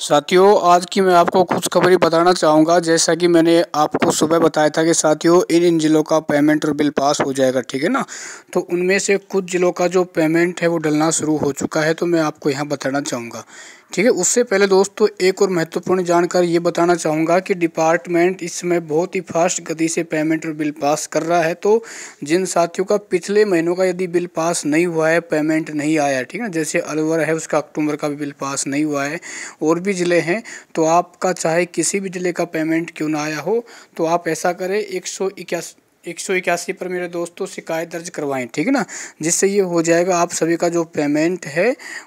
साथियों आज की मैं आपको कुछ खबरें बताना चाहूँगा जैसा कि मैंने आपको सुबह बताया था कि साथियों इन इन ज़िलों का पेमेंट और बिल पास हो जाएगा ठीक है ना तो उनमें से कुछ ज़िलों का जो पेमेंट है वो डलना शुरू हो चुका है तो मैं आपको यहाँ बताना चाहूँगा ठीक है उससे पहले दोस्तों एक और महत्वपूर्ण जानकारी ये बताना चाहूँगा कि डिपार्टमेंट इस समय बहुत ही फास्ट गति से पेमेंट और बिल पास कर रहा है तो जिन साथियों का पिछले महीनों का यदि बिल पास नहीं हुआ है पेमेंट नहीं आया ठीक है जैसे अलवर है उसका अक्टूबर का भी बिल पास नहीं हुआ है और भी ज़िले हैं तो आपका चाहे किसी भी ज़िले का पेमेंट क्यों ना आया हो तो आप ऐसा करें एक सौ इक्यासी एक सौ इक्यासी पर मेरे दोस्तों शिकायत दर्ज करवाएं ठीक है ना जिससे ये हो जाएगा आप सभी का जो पेमेंट है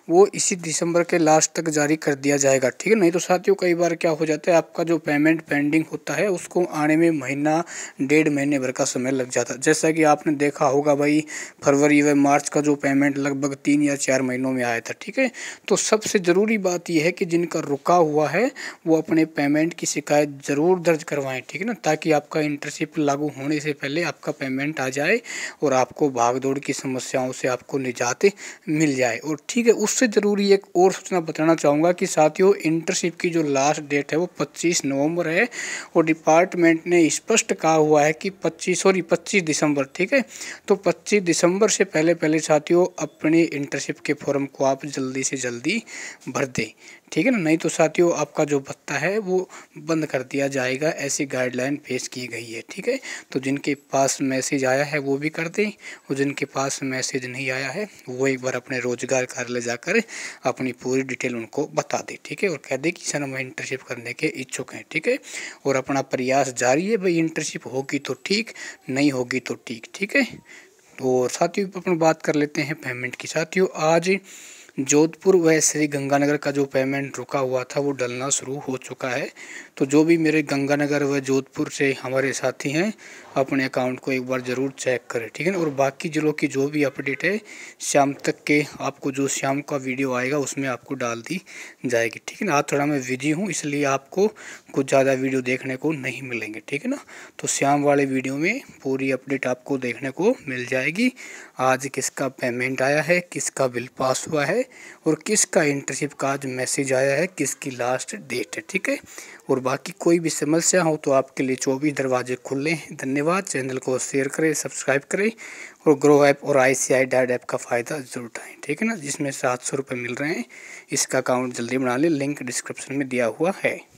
वो इसी दिसंबर के लास्ट तक जारी कर दिया जाएगा ठीक है नहीं तो साथियों कई बार क्या हो जाता है आपका जो पेमेंट पेंडिंग होता है उसको आने में महीना डेढ़ महीने भर का समय लग जाता है जैसा कि आपने देखा होगा भाई फरवरी व मार्च का जो पेमेंट लगभग तीन या चार महीनों में आया था ठीक है तो सबसे ज़रूरी बात यह है कि जिनका रुका हुआ है वो अपने पेमेंट की शिकायत ज़रूर दर्ज करवाएं ठीक है ना ताकि आपका इंटरशिप लागू होने से पहले पहले आपका पेमेंट आ जाए और आपको भाग दौड़ की समस्याओं से आपको निजात मिल जाए और ठीक है उससे ज़रूरी एक और सूचना बताना चाहूँगा कि साथियों इंटर्नशिप की जो लास्ट डेट है वो 25 नवंबर है और डिपार्टमेंट ने स्पष्ट कहा हुआ है कि 25 सॉरी 25 दिसंबर ठीक है तो 25 दिसंबर से पहले पहले साथियों अपने इंटर्नशिप के फॉर्म को आप जल्दी से जल्दी भर दें ठीक है ना नहीं तो साथियों आपका जो भत्ता है वो बंद कर दिया जाएगा ऐसी गाइडलाइन पेश की गई है ठीक है तो जिनके पास मैसेज आया है वो भी कर दें और जिनके पास मैसेज नहीं आया है वो एक बार अपने रोजगार कार्यालय जाकर अपनी पूरी डिटेल उनको बता दें ठीक है और कह दें कि सर हम इंटर्नशिप करने के इच्छुक हैं ठीक है और अपना प्रयास जारी है भाई इंटर्नशिप होगी तो ठीक नहीं होगी तो ठीक ठीक है और साथियों अपन बात कर लेते हैं पेमेंट की साथियों आज जोधपुर व श्री गंगानगर का जो पेमेंट रुका हुआ था वो डलना शुरू हो चुका है तो जो भी मेरे गंगानगर व जोधपुर से हमारे साथी हैं अपने अकाउंट को एक बार ज़रूर चेक करें ठीक है और बाकी ज़िलों की जो भी अपडेट है शाम तक के आपको जो शाम का वीडियो आएगा उसमें आपको डाल दी जाएगी ठीक है ना आज थोड़ा मैं विज़ी हूँ इसलिए आपको कुछ ज़्यादा वीडियो देखने को नहीं मिलेंगे ठीक है ना तो शाम वाले वीडियो में पूरी अपडेट आपको देखने को मिल जाएगी आज किसका पेमेंट आया है किसका बिल पास हुआ है है और किसका इंटर्नशिप का आज मैसेज आया है किसकी लास्ट डेट है ठीक है और बाकी कोई भी समस्या हो तो आपके लिए चौबीस दरवाजे खुले हैं धन्यवाद चैनल को शेयर करें सब्सक्राइब करें और ग्रो ऐप और आई सी आई डैड ऐप का फ़ायदा जरूर उठाएँ ठीक है ना जिसमें सात सौ रुपये मिल रहे हैं इसका अकाउंट जल्दी बना लें लिंक डिस्क्रिप्शन में दिया हुआ है